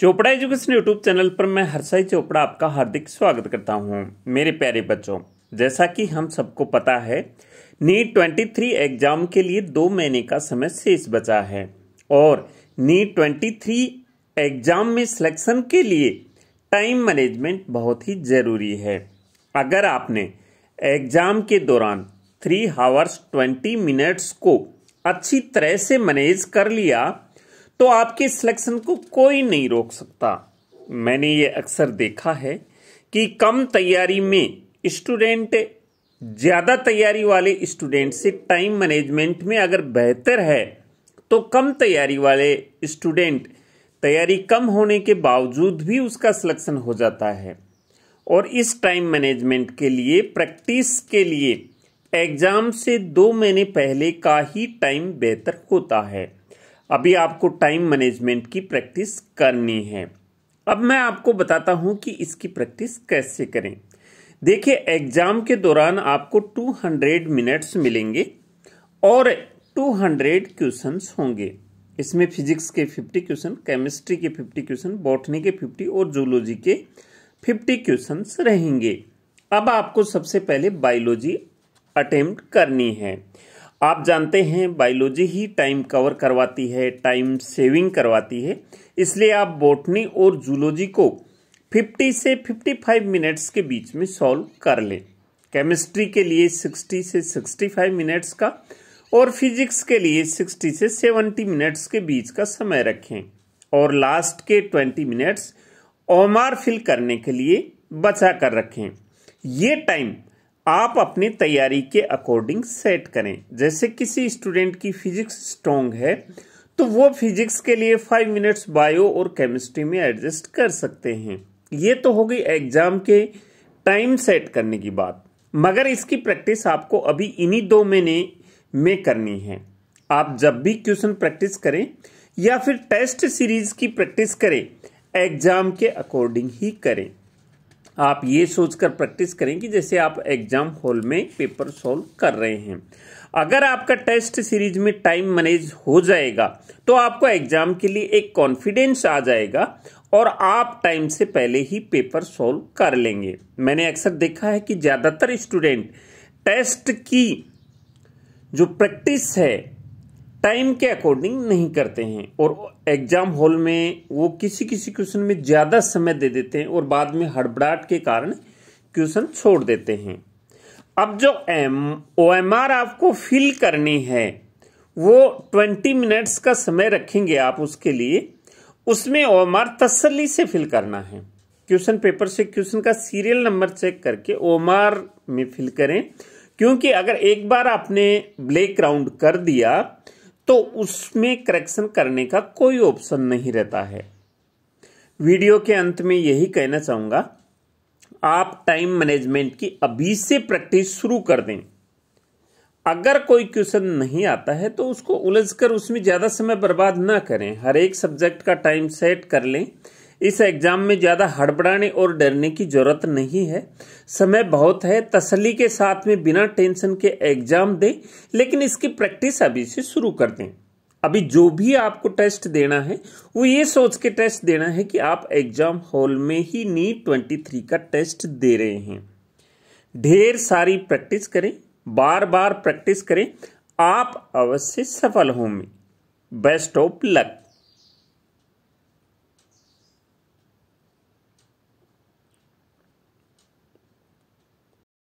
Chopra education YouTube channel पर मैं हर्षाई चोपड़ा आपका हार्दिक स्वागत करता हूं मेरे प्यारे बच्चों जैसा कि हम सबको पता है नीट 23 एग्जाम के लिए दो महीने का समय शेष बचा है और नीट 23 एग्जाम में सिलेक्शन के लिए टाइम मैनेजमेंट बहुत ही ज़रूरी है अगर आपने एग्जाम के दौरान थ्री हावर्स ट्वेंटी मिनट्स को अच्छी तरह से मैनेज कर लिया तो आपके सिलेक्शन को कोई नहीं रोक सकता मैंने ये अक्सर देखा है कि कम तैयारी में स्टूडेंट ज़्यादा तैयारी वाले स्टूडेंट से टाइम मैनेजमेंट में अगर बेहतर है तो कम तैयारी वाले स्टूडेंट तैयारी कम होने के बावजूद भी उसका सिलेक्शन हो जाता है और इस टाइम मैनेजमेंट के लिए प्रैक्टिस के लिए एग्ज़ाम से दो महीने पहले का ही टाइम बेहतर होता है अभी आपको टाइम मैनेजमेंट की प्रैक्टिस करनी है अब मैं आपको बताता हूं कि इसकी प्रैक्टिस कैसे करें देखिए एग्जाम के दौरान आपको 200 मिनट्स मिलेंगे और 200 हंड्रेड होंगे इसमें फिजिक्स के 50 क्वेश्चन केमिस्ट्री के 50 क्वेश्चन बॉटनी के 50 और जूलॉजी के 50 क्वेश्चन रहेंगे अब आपको सबसे पहले बायोलॉजी अटेम्प्ट करनी है आप जानते हैं बायोलॉजी ही टाइम कवर करवाती है टाइम सेविंग करवाती है इसलिए आप बोटनी और जूलॉजी को 50 से 55 मिनट्स के बीच में सॉल्व कर लें केमिस्ट्री के लिए 60 से 65 मिनट्स का और फिजिक्स के लिए 60 से 70 मिनट्स के बीच का समय रखें और लास्ट के 20 मिनट्स ओमार फिल करने के लिए बचा कर रखें ये टाइम आप अपनी तैयारी के अकॉर्डिंग सेट करें जैसे किसी स्टूडेंट की फिजिक्स स्ट्रॉन्ग है तो वो फिजिक्स के लिए फाइव मिनट्स बायो और केमिस्ट्री में एडजस्ट कर सकते हैं ये तो हो गई एग्जाम के टाइम सेट करने की बात मगर इसकी प्रैक्टिस आपको अभी इन्हीं दो महीने में करनी है आप जब भी क्वेश्चन प्रैक्टिस करें या फिर टेस्ट सीरीज की प्रैक्टिस करें एग्जाम के अकॉर्डिंग ही करें आप ये सोचकर प्रैक्टिस करें कि जैसे आप एग्जाम हॉल में पेपर सॉल्व कर रहे हैं अगर आपका टेस्ट सीरीज में टाइम मैनेज हो जाएगा तो आपको एग्जाम के लिए एक कॉन्फिडेंस आ जाएगा और आप टाइम से पहले ही पेपर सॉल्व कर लेंगे मैंने अक्सर देखा है कि ज़्यादातर स्टूडेंट टेस्ट की जो प्रैक्टिस है टाइम के अकॉर्डिंग नहीं करते हैं और एग्ज़ाम हॉल में वो किसी किसी क्वेश्चन में ज़्यादा समय दे देते हैं और बाद में हड़बड़ाहट के कारण क्वेश्चन छोड़ देते हैं अब जो एम ओ एम आर आपको फिल करनी है वो ट्वेंटी मिनट्स का समय रखेंगे आप उसके लिए उसमें ओ एम आर तसली से फिल करना है क्वेश्चन पेपर से क्वेश्चन का सीरियल नंबर चेक करके ओ एम आर में फिल करें क्योंकि अगर एक बार आपने ब्लैक राउंड कर दिया तो उसमें करेक्शन करने का कोई ऑप्शन नहीं रहता है वीडियो के अंत में यही कहना चाहूंगा आप टाइम मैनेजमेंट की अभी से प्रैक्टिस शुरू कर दें अगर कोई क्वेश्चन नहीं आता है तो उसको उलझकर उसमें ज़्यादा समय बर्बाद ना करें हर एक सब्जेक्ट का टाइम सेट कर लें इस एग्ज़ाम में ज़्यादा हड़बड़ाने और डरने की ज़रूरत नहीं है समय बहुत है तसली के साथ में बिना टेंशन के एग्ज़ाम दें लेकिन इसकी प्रैक्टिस अभी से शुरू कर दें अभी जो भी आपको टेस्ट देना है वो ये सोच के टेस्ट देना है कि आप एग्ज़ाम हॉल में ही नीट ट्वेंटी थ्री का टेस्ट दे रहे हैं ढेर सारी प्रैक्टिस करें बार बार प्रैक्टिस करें आप अवश्य सफल होंगे बेस्ट ऑफ लक